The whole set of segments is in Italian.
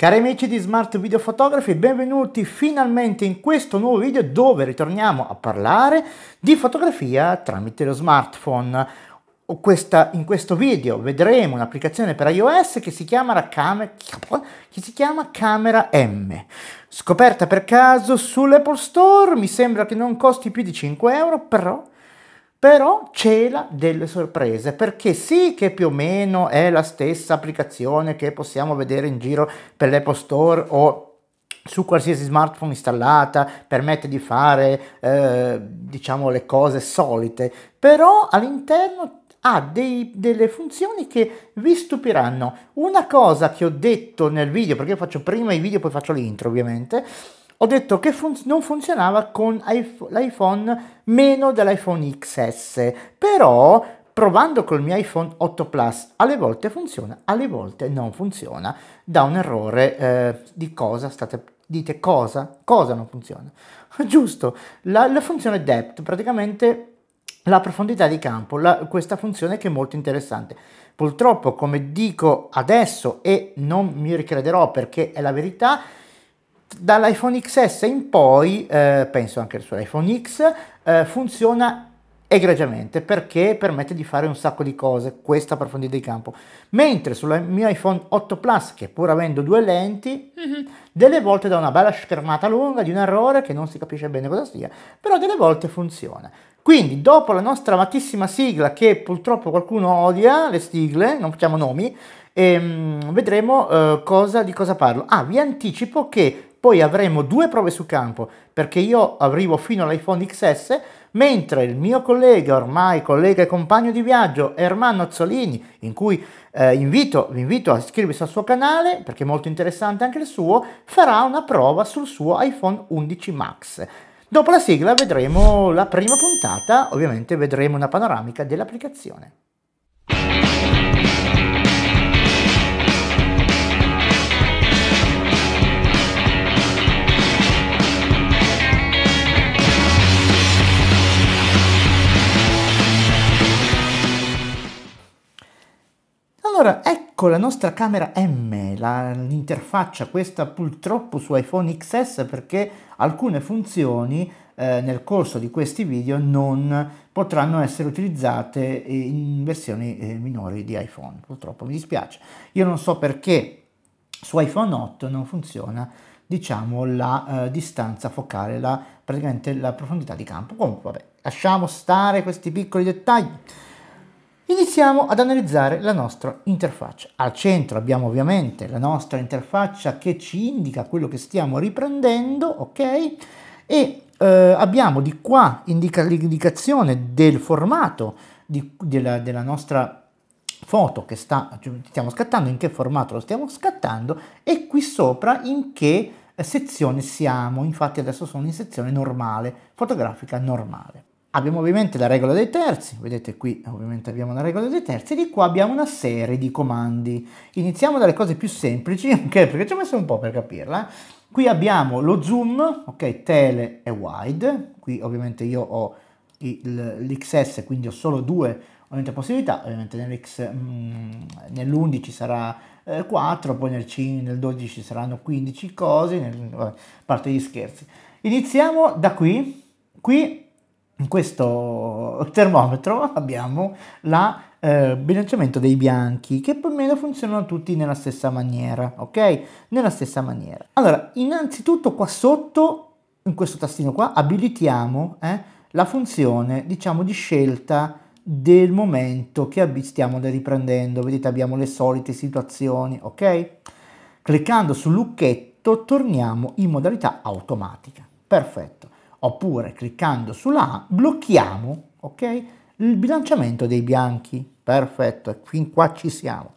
Cari amici di Smart Video Photography, benvenuti finalmente in questo nuovo video dove ritorniamo a parlare di fotografia tramite lo smartphone. Questa, in questo video vedremo un'applicazione per iOS che si, Cam... che si chiama Camera M. Scoperta per caso sull'Apple Store, mi sembra che non costi più di 5 euro, però però cela delle sorprese perché sì che più o meno è la stessa applicazione che possiamo vedere in giro per l'Apple Store o su qualsiasi smartphone installata permette di fare eh, diciamo le cose solite però all'interno ha dei, delle funzioni che vi stupiranno una cosa che ho detto nel video perché faccio prima i video poi faccio l'intro ovviamente ho detto che fun- non funzionava con iP- l'iPhone meno dell'iPhone XS, però provando col mio iPhone 8 Plus alle volte funziona, alle volte non funziona, da un errore eh, di cosa state dite cosa, cosa non funziona. Giusto, la, la funzione depth, praticamente la profondità di campo, la, questa funzione che è molto interessante. Purtroppo, come dico adesso e non mi ricrederò perché è la verità, dall'iPhone XS in poi, eh, penso anche sull'iPhone X, eh, funziona egregiamente perché permette di fare un sacco di cose, questa profondità di campo. Mentre sul mio iPhone 8 Plus, che pur avendo due lenti, mm-hmm. delle volte dà una bella schermata lunga di un errore che non si capisce bene cosa sia, però delle volte funziona. Quindi, dopo la nostra amatissima sigla, che purtroppo qualcuno odia, le sigle, non facciamo nomi, ehm, vedremo eh, cosa, di cosa parlo. Ah, vi anticipo che poi avremo due prove su campo perché io arrivo fino all'iPhone XS mentre il mio collega, ormai collega e compagno di viaggio, Ermanno Azzolini, in cui eh, invito, vi invito a iscriversi al suo canale, perché è molto interessante anche il suo, farà una prova sul suo iPhone 11 Max. Dopo la sigla vedremo la prima puntata, ovviamente vedremo una panoramica dell'applicazione. con la nostra camera M, la, l'interfaccia questa purtroppo su iPhone XS perché alcune funzioni eh, nel corso di questi video non potranno essere utilizzate in versioni eh, minori di iPhone, purtroppo mi dispiace. Io non so perché su iPhone 8 non funziona diciamo la eh, distanza focale, la, praticamente la profondità di campo. Comunque vabbè, lasciamo stare questi piccoli dettagli. Iniziamo ad analizzare la nostra interfaccia. Al centro abbiamo ovviamente la nostra interfaccia che ci indica quello che stiamo riprendendo, ok? E eh, abbiamo di qua indica l'indicazione del formato di, della, della nostra foto che sta, cioè, stiamo scattando, in che formato lo stiamo scattando e qui sopra in che sezione siamo. Infatti adesso sono in sezione normale, fotografica normale. Abbiamo ovviamente la regola dei terzi, vedete qui ovviamente abbiamo la regola dei terzi, di qua abbiamo una serie di comandi. Iniziamo dalle cose più semplici, ok? Perché ci ho messo un po' per capirla. Qui abbiamo lo zoom, ok, tele e wide, qui ovviamente io ho l'XS, quindi ho solo due ovviamente possibilità, ovviamente nell'11 mm, sarà 4, eh, poi nel, 5, nel 12 saranno 15 cose, nel, vabbè, parte gli scherzi. Iniziamo da qui, qui in questo termometro abbiamo il eh, bilanciamento dei bianchi che più o meno funzionano tutti nella stessa maniera ok nella stessa maniera allora innanzitutto qua sotto in questo tastino qua abilitiamo eh, la funzione diciamo di scelta del momento che stiamo riprendendo vedete abbiamo le solite situazioni ok cliccando sul lucchetto torniamo in modalità automatica perfetto oppure cliccando sulla A blocchiamo okay, il bilanciamento dei bianchi. Perfetto, fin qua ci siamo.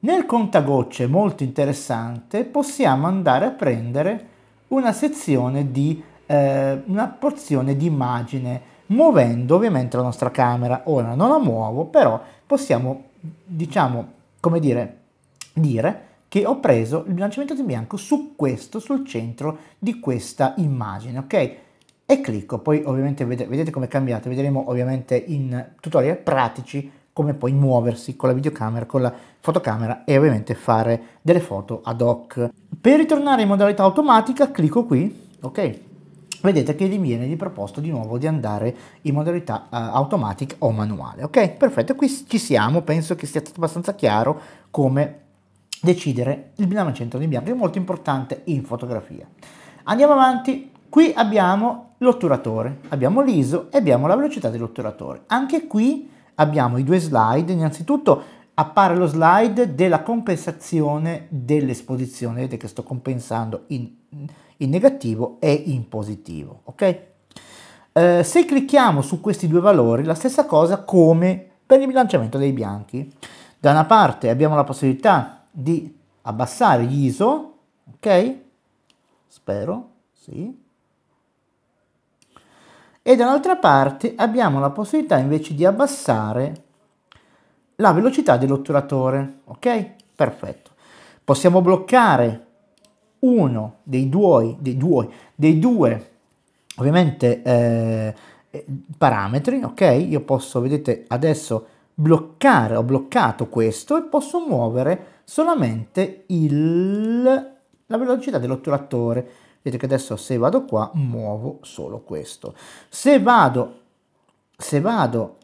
Nel contagocce, molto interessante, possiamo andare a prendere una sezione di eh, una porzione di immagine muovendo ovviamente la nostra camera. Ora non la muovo, però possiamo, diciamo, come dire, dire che ho preso il bilanciamento di bianco su questo, sul centro di questa immagine, ok? E clicco, poi ovviamente vedete, vedete come è cambiato, vedremo ovviamente in tutorial pratici come poi muoversi con la videocamera, con la fotocamera e ovviamente fare delle foto ad hoc. Per ritornare in modalità automatica clicco qui, ok? Vedete che gli viene riproposto di nuovo di andare in modalità uh, automatica o manuale, ok? Perfetto, qui ci siamo, penso che sia stato abbastanza chiaro come decidere il bilancio centro di bianco, è molto importante in fotografia. Andiamo avanti, qui abbiamo l'otturatore, abbiamo l'ISO e abbiamo la velocità dell'otturatore. Anche qui abbiamo i due slide, innanzitutto appare lo slide della compensazione dell'esposizione, vedete che sto compensando in, in, negativo e in positivo, ok? Eh, se clicchiamo su questi due valori, la stessa cosa come per il bilanciamento dei bianchi. Da una parte abbiamo la possibilità di abbassare gli ISO, ok? Spero, sì. E dall'altra parte abbiamo la possibilità invece di abbassare la velocità dell'otturatore, ok? Perfetto. Possiamo bloccare uno dei due, dei due, dei due ovviamente eh, parametri, ok? Io posso, vedete, adesso bloccare, ho bloccato questo e posso muovere solamente il, la velocità dell'otturatore. Vedete che adesso se vado qua muovo solo questo. Se vado, se vado,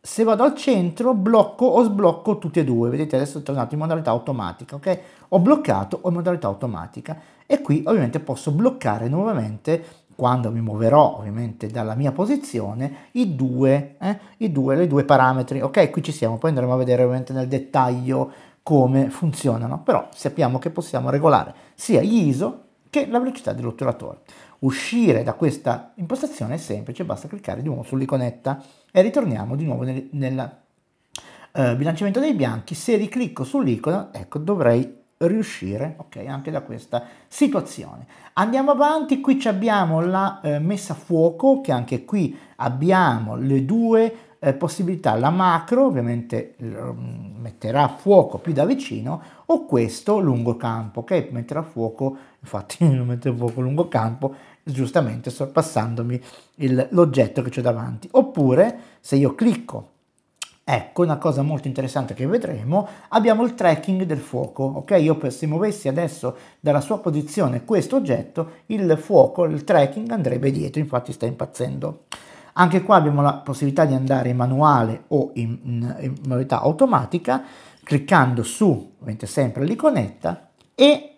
se vado al centro blocco o sblocco tutti e due. Vedete adesso è tornato in modalità automatica, ok? Ho bloccato o in modalità automatica e qui ovviamente posso bloccare nuovamente quando mi muoverò ovviamente dalla mia posizione, i due, eh, i due, le due parametri. Ok, qui ci siamo, poi andremo a vedere ovviamente nel dettaglio come funzionano, però sappiamo che possiamo regolare sia gli ISO che la velocità dell'otturatore. Uscire da questa impostazione è semplice, basta cliccare di nuovo sull'iconetta e ritorniamo di nuovo nel, nel eh, bilanciamento dei bianchi. Se riclicco sull'icona, ecco, dovrei riuscire okay, anche da questa situazione. Andiamo avanti, qui abbiamo la eh, messa a fuoco, che anche qui abbiamo le due eh, possibilità, la macro ovviamente mm, metterà a fuoco più da vicino o questo lungo campo, che okay? metterà a fuoco, infatti non mette a fuoco campo, giustamente sorpassandomi l'oggetto che c'è davanti. Oppure se io clicco Ecco, una cosa molto interessante che vedremo, abbiamo il tracking del fuoco, ok? Io se muovessi adesso dalla sua posizione questo oggetto, il fuoco, il tracking andrebbe dietro, infatti sta impazzendo. Anche qua abbiamo la possibilità di andare in manuale o in, in, in modalità automatica, cliccando su, ovviamente sempre l'iconetta, e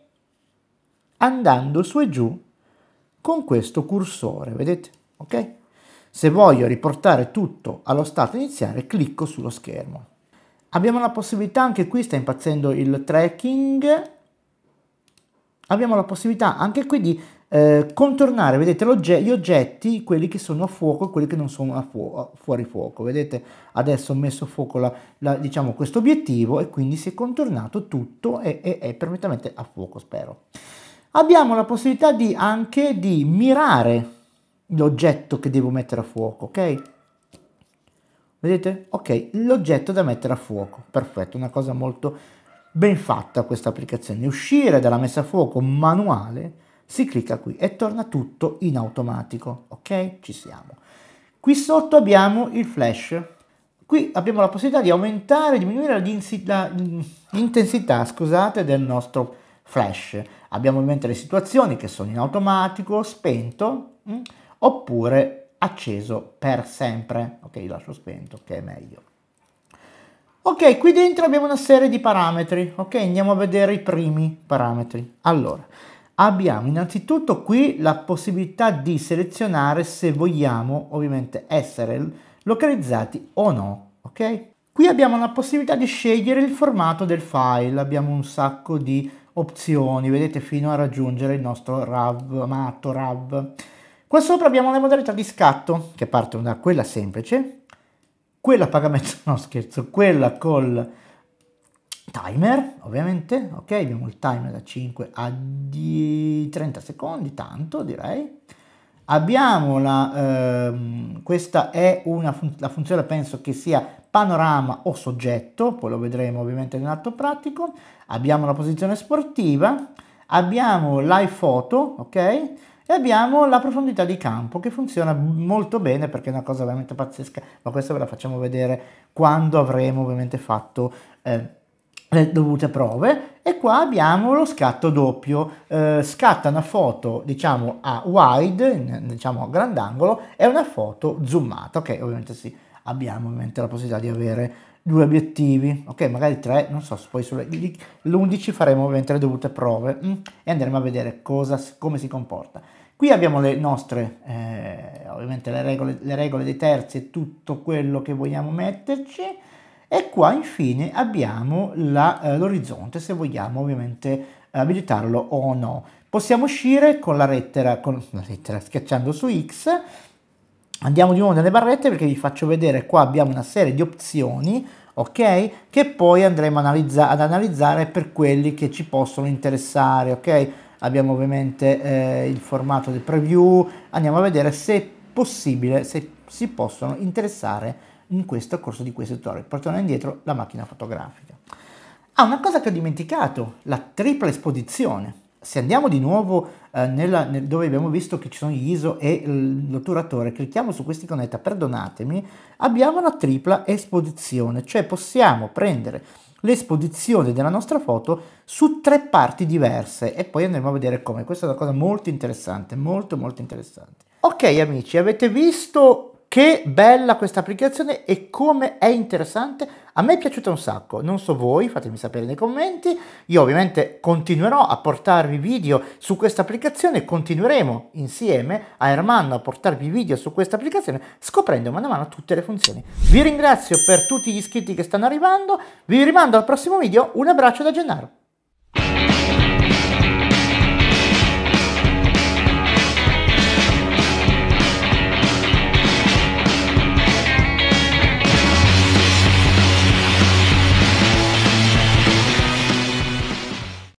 andando su e giù con questo cursore, vedete? Ok? Se voglio riportare tutto allo stato iniziale, clicco sullo schermo. Abbiamo la possibilità, anche qui sta impazzendo il tracking, abbiamo la possibilità anche qui di eh, contornare, vedete, gli oggetti, quelli che sono a fuoco e quelli che non sono fuo fuori fuoco. Vedete, adesso ho messo a fuoco la, la, diciamo, questo obiettivo e quindi si è contornato tutto e, e è perfettamente a fuoco, spero. Abbiamo la possibilità di, anche di mirare l'oggetto che devo mettere a fuoco, ok? Vedete? Ok, l'oggetto da mettere a fuoco, perfetto, una cosa molto ben fatta questa applicazione. Uscire dalla messa a fuoco manuale, si clicca qui e torna tutto in automatico, ok? Ci siamo. Qui sotto abbiamo il flash, qui abbiamo la possibilità di aumentare e diminuire l'intensità del nostro flash. Abbiamo ovviamente le situazioni che sono in automatico, spento, mm? oppure acceso per sempre. Ok, lascio spento che è meglio. Ok, qui dentro abbiamo una serie di parametri. Ok, andiamo a vedere i primi parametri. Allora, abbiamo innanzitutto qui la possibilità di selezionare se vogliamo ovviamente essere localizzati o no. Ok? Qui abbiamo la possibilità di scegliere il formato del file, abbiamo un sacco di opzioni, vedete, fino a raggiungere il nostro RAV, amato RAV. Qua sopra abbiamo le modalità di scatto che partono da quella semplice, quella a pagamento, no scherzo, quella col timer ovviamente, ok? Abbiamo il timer da 5 a 30 secondi, tanto direi. Abbiamo la, ehm, questa è una fun la funzione penso che sia panorama o soggetto, poi lo vedremo ovviamente in nell'atto pratico. Abbiamo la posizione sportiva, abbiamo l'iPhoto, ok? e abbiamo la profondità di campo che funziona molto bene perché è una cosa veramente pazzesca, ma questa ve la facciamo vedere quando avremo ovviamente fatto eh, le dovute prove e qua abbiamo lo scatto doppio, eh, scatta una foto diciamo a wide, diciamo a grandangolo e una foto zoomata, ok ovviamente sì abbiamo ovviamente la possibilità di avere due obiettivi, ok, magari tre, non so, poi sull'11 faremo ovviamente le dovute prove mm, e andremo a vedere cosa, come si comporta. Qui abbiamo le nostre, eh, ovviamente le regole, le regole dei terzi e tutto quello che vogliamo metterci e qua infine abbiamo eh, l'orizzonte eh, se vogliamo ovviamente eh, abilitarlo o no. Possiamo uscire con la lettera, con la lettera schiacciando su X Andiamo di nuovo nelle barrette perché vi faccio vedere qua abbiamo una serie di opzioni ok? Che poi andremo analizza ad analizzare per quelli che ci possono interessare, ok? Abbiamo ovviamente eh, il formato del preview, andiamo a vedere se è possibile, se si possono interessare in questo corso di questo tutorial. portando indietro la macchina fotografica. Ah, una cosa che ho dimenticato, la tripla esposizione se andiamo di nuovo eh, nella, nel, dove abbiamo visto che ci sono gli ISO e l'otturatore, clicchiamo su questa iconetta, perdonatemi, abbiamo una tripla esposizione, cioè possiamo prendere l'esposizione della nostra foto su tre parti diverse e poi andremo a vedere come. Questa è una cosa molto interessante, molto molto interessante. Ok amici, avete visto che bella questa applicazione e come è interessante a me è piaciuta un sacco, non so voi, fatemi sapere nei commenti. Io ovviamente continuerò a portarvi video su questa applicazione, continueremo insieme a Ermanno a portarvi video su questa applicazione, scoprendo mano a mano tutte le funzioni. Vi ringrazio per tutti gli iscritti che stanno arrivando, vi rimando al prossimo video, un abbraccio da Gennaro.